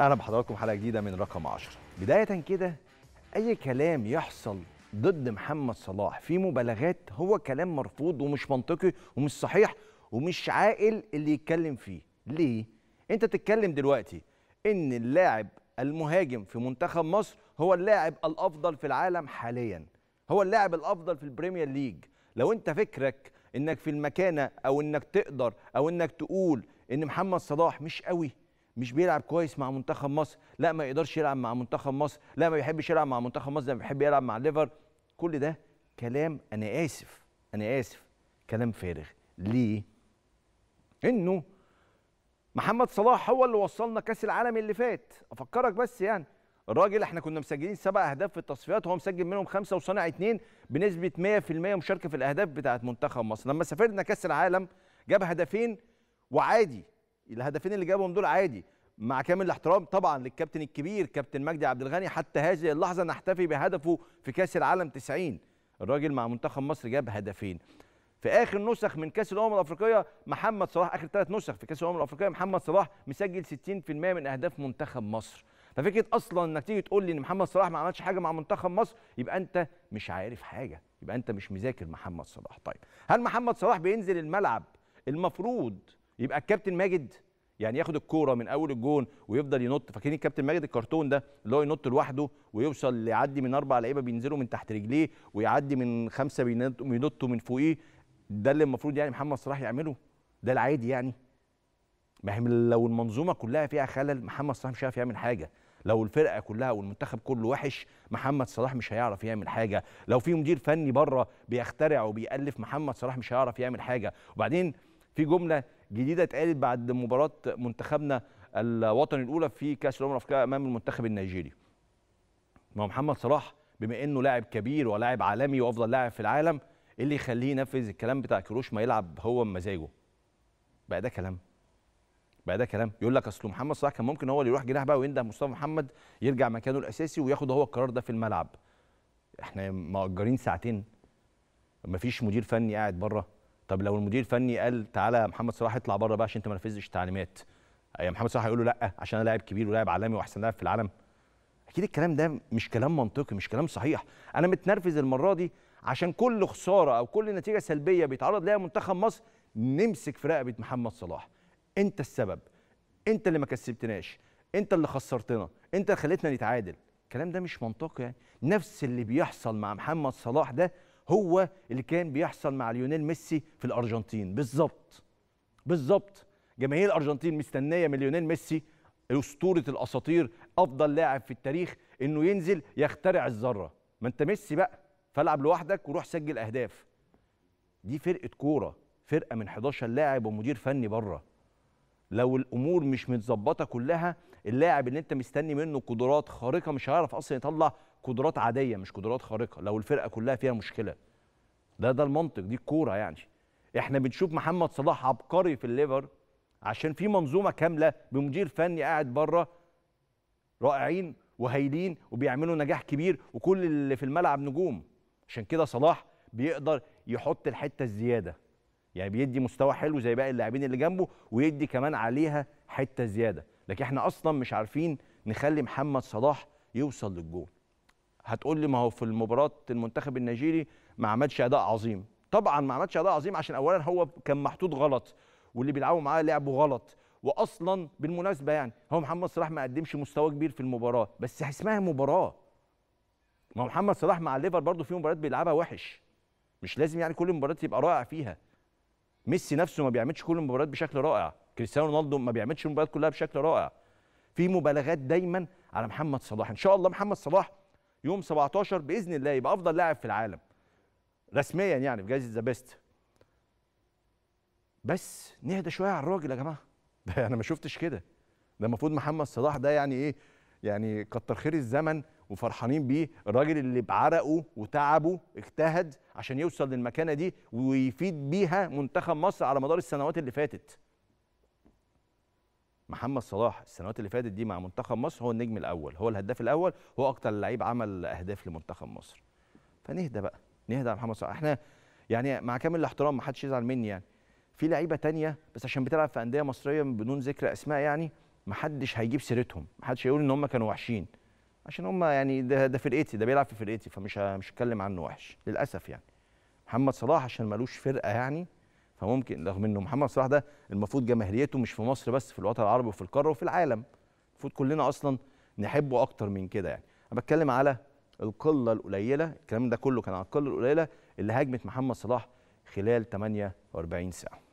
اهلا بحضراتكم حلقه جديده من رقم 10 بدايه كده اي كلام يحصل ضد محمد صلاح في مبالغات هو كلام مرفوض ومش منطقي ومش صحيح ومش عاقل اللي يتكلم فيه ليه انت تتكلم دلوقتي ان اللاعب المهاجم في منتخب مصر هو اللاعب الافضل في العالم حاليا هو اللاعب الافضل في البريمير ليج لو انت فكرك انك في المكانه او انك تقدر او انك تقول ان محمد صلاح مش قوي مش بيلعب كويس مع منتخب مصر لا ما يقدرش يلعب مع منتخب مصر لا ما بيحبش يلعب مع منتخب مصر ما بيحب يلعب مع ليفر كل ده كلام انا اسف انا اسف كلام فارغ ليه انه محمد صلاح هو اللي وصلنا كاس العالم اللي فات افكرك بس يعني الراجل احنا كنا مسجلين سبع اهداف في التصفيات وهو مسجل منهم خمسه وصانع اثنين بنسبه 100% مشاركه في الاهداف بتاعه منتخب مصر لما سافرنا كاس العالم جاب هدفين وعادي الهدفين اللي جابهم دول عادي مع كامل الاحترام طبعا للكابتن الكبير كابتن مجدي عبد الغني حتى هذه اللحظه نحتفي بهدفه في كاس العالم 90 الراجل مع منتخب مصر جاب هدفين في اخر نسخ من كاس الامم الافريقيه محمد صلاح اخر ثلاث نسخ في كاس الامم الافريقيه محمد صلاح مسجل 60% من اهداف منتخب مصر ففكره اصلا انك تيجي تقول لي ان محمد صلاح ما عملش حاجه مع منتخب مصر يبقى انت مش عارف حاجه يبقى انت مش مذاكر محمد صلاح طيب هل محمد صلاح بينزل الملعب المفروض يبقى الكابتن ماجد يعني ياخد الكوره من اول الجون ويفضل ينط فاكرين الكابتن ماجد الكرتون ده اللي هو ينط لوحده ويوصل يعدي من اربع لعيبه بينزلوا من تحت رجليه ويعدي من خمسه بينطوا من فوقيه ده اللي المفروض يعني محمد صلاح يعمله ده العادي يعني ما هي لو المنظومه كلها فيها خلل محمد صلاح مش هيعرف يعمل حاجه لو الفرقه كلها والمنتخب كله وحش محمد صلاح مش هيعرف يعمل حاجه لو في مدير فني بره بيخترع وبيالف محمد صلاح مش هيعرف يعمل حاجه وبعدين في جمله جديده اتقالت بعد مباراه منتخبنا الوطني الاولى في كاس الامم الافريقيه امام المنتخب النيجيري ما محمد صلاح بما انه لاعب كبير ولاعب عالمي وافضل لاعب في العالم ايه اللي يخليه ينفذ الكلام بتاع كروش ما يلعب هو بمزاجه بقى ده كلام بقى ده كلام يقول لك اصل محمد صلاح كان ممكن هو اللي يروح جناح بقى وينده مصطفى محمد يرجع مكانه الاساسي وياخد هو القرار ده في الملعب احنا مأجرين ساعتين مفيش مدير فني قاعد بره طب لو المدير الفني قال تعالى يا محمد صلاح اطلع بره بقى عشان انت ما نفذتش التعليمات آه، يا يعني محمد صلاح هيقول له لا عشان انا لاعب كبير ولاعب عالمي واحسن لاعب في العالم اكيد الكلام ده مش كلام منطقي مش كلام صحيح انا متنرفز المره دي عشان كل خساره او كل نتيجه سلبيه بيتعرض ليها منتخب مصر نمسك في رقبه محمد صلاح انت السبب انت اللي ما كسبتناش انت اللي خسرتنا انت اللي خليتنا نتعادل الكلام ده مش منطقي يعني نفس اللي بيحصل مع محمد صلاح ده هو اللي كان بيحصل مع ليونيل ميسي في الارجنتين بالظبط بالظبط جماهير الارجنتين مستنيه من ليونيل ميسي اسطوره الاساطير افضل لاعب في التاريخ انه ينزل يخترع الذره ما انت ميسي بقى فالعب لوحدك وروح سجل اهداف دي فرقه كوره فرقه من 11 لاعب ومدير فني بره لو الامور مش متظبطه كلها اللاعب اللي انت مستني منه قدرات خارقه مش هيعرف اصلا يطلع قدرات عاديه مش قدرات خارقه لو الفرقه كلها فيها مشكله ده ده المنطق دي الكوره يعني احنا بنشوف محمد صلاح عبقري في الليفر عشان في منظومه كامله بمدير فني قاعد بره رائعين وهايلين وبيعملوا نجاح كبير وكل اللي في الملعب نجوم عشان كده صلاح بيقدر يحط الحته الزياده يعني بيدي مستوى حلو زي باقي اللاعبين اللي جنبه ويدي كمان عليها حته زياده لكن احنا اصلا مش عارفين نخلي محمد صلاح يوصل للجول هتقول لي ما هو في المباراه المنتخب النيجيري ما عملش اداء عظيم طبعا ما عملش اداء عظيم عشان اولا هو كان محطوط غلط واللي بيلعبوا معاه لعبوا غلط واصلا بالمناسبه يعني هو محمد صلاح ما قدمش مستوى كبير في المباراه بس اسمها مباراه ما محمد صلاح مع الليفر برضه في مباريات بيلعبها وحش مش لازم يعني كل المباريات يبقى رائع فيها ميسي نفسه ما بيعملش كل المباريات بشكل رائع كريستيانو رونالدو ما بيعملش المباريات كلها بشكل رائع في مبالغات دايما على محمد صلاح ان شاء الله محمد صلاح يوم 17 باذن الله يبقى افضل لاعب في العالم رسميا يعني في جائزه ذا بيست بس نهدى شويه على الراجل يا جماعه ده انا ما شفتش كده ده المفروض محمد صلاح ده يعني ايه يعني كتر خير الزمن وفرحانين بيه الراجل اللي بعرقه وتعبه اجتهد عشان يوصل للمكانه دي ويفيد بيها منتخب مصر على مدار السنوات اللي فاتت محمد صلاح السنوات اللي فاتت دي مع منتخب مصر هو النجم الاول هو الهداف الاول هو اكتر لعيب عمل اهداف لمنتخب مصر فنهدى بقى نهدى على محمد صلاح احنا يعني مع كامل الاحترام ما حدش يزعل مني يعني في لعيبه تانية بس عشان بتلعب في انديه مصريه بدون ذكر اسماء يعني ما حدش هيجيب سيرتهم ما حدش هيقول ان هم كانوا وحشين عشان هم يعني ده ده فرقتي ده بيلعب في فرقتي فمش مش هتكلم عنه وحش للاسف يعني محمد صلاح عشان ملوش فرقه يعني فممكن رغم انه محمد صلاح ده المفروض جماهيريته مش في مصر بس في الوطن العربي وفي القاره وفي العالم المفروض كلنا اصلا نحبه اكتر من كده يعني انا بتكلم على القله القليله الكلام ده كله كان على القله القليله اللي هاجمت محمد صلاح خلال 48 ساعه